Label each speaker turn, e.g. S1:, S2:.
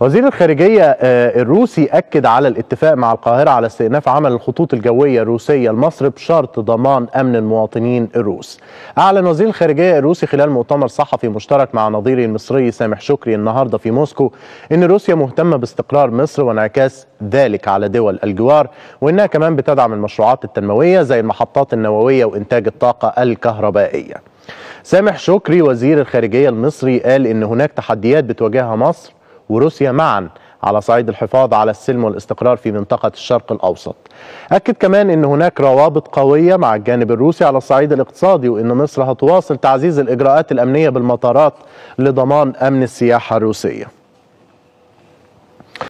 S1: وزير الخارجية آه، الروسي أكد على الاتفاق مع القاهرة على استئناف عمل الخطوط الجوية الروسية لمصر بشرط ضمان أمن المواطنين الروس أعلن وزير الخارجية الروسي خلال مؤتمر صحفي مشترك مع نظيره المصري سامح شكري النهاردة في موسكو أن روسيا مهتمة باستقرار مصر وانعكاس ذلك على دول الجوار وأنها كمان بتدعم المشروعات التنموية زي المحطات النووية وإنتاج الطاقة الكهربائية سامح شكري وزير الخارجية المصري قال إن هناك تحديات بتواجهها مصر وروسيا معا على صعيد الحفاظ على السلم والاستقرار في منطقة الشرق الأوسط أكد كمان أن هناك روابط قوية مع الجانب الروسي على الصعيد الاقتصادي وأن مصر هتواصل تعزيز الإجراءات الأمنية بالمطارات لضمان أمن السياحة الروسية